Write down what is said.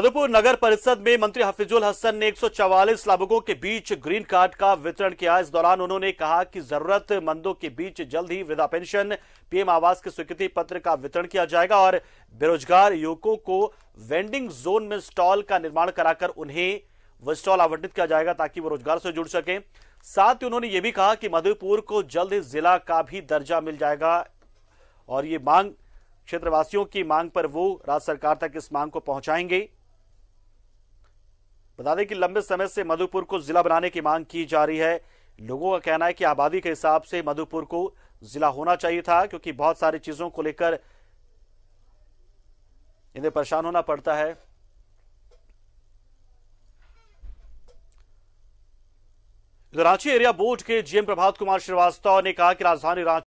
मधुपुर नगर परिषद में मंत्री हफिजुल हसन ने 144 लाभुकों के बीच ग्रीन कार्ड का वितरण किया इस दौरान उन्होंने कहा कि जरूरतमंदों के बीच जल्द ही वृद्धा पेंशन पीएम आवास के स्वीकृति पत्र का वितरण किया जाएगा और बेरोजगार युवकों को वेंडिंग जोन में स्टॉल का निर्माण कराकर उन्हें वह स्टॉल आवंटित किया जाएगा ताकि वो रोजगार से जुड़ सके साथ ही उन्होंने ये भी कहा कि मधुपुर को जल्द जिला का भी दर्जा मिल जाएगा और ये मांग क्षेत्रवासियों की मांग पर वो राज्य सरकार तक इस मांग को पहुंचाएंगे बता दें कि लंबे समय से मधुपुर को जिला बनाने की मांग की जा रही है लोगों का कहना है कि आबादी के हिसाब से मधुपुर को जिला होना चाहिए था क्योंकि बहुत सारी चीजों को लेकर इन्हें परेशान होना पड़ता है रांची एरिया बोर्ड के जीएम प्रभात कुमार श्रीवास्तव ने कहा कि राजधानी रांची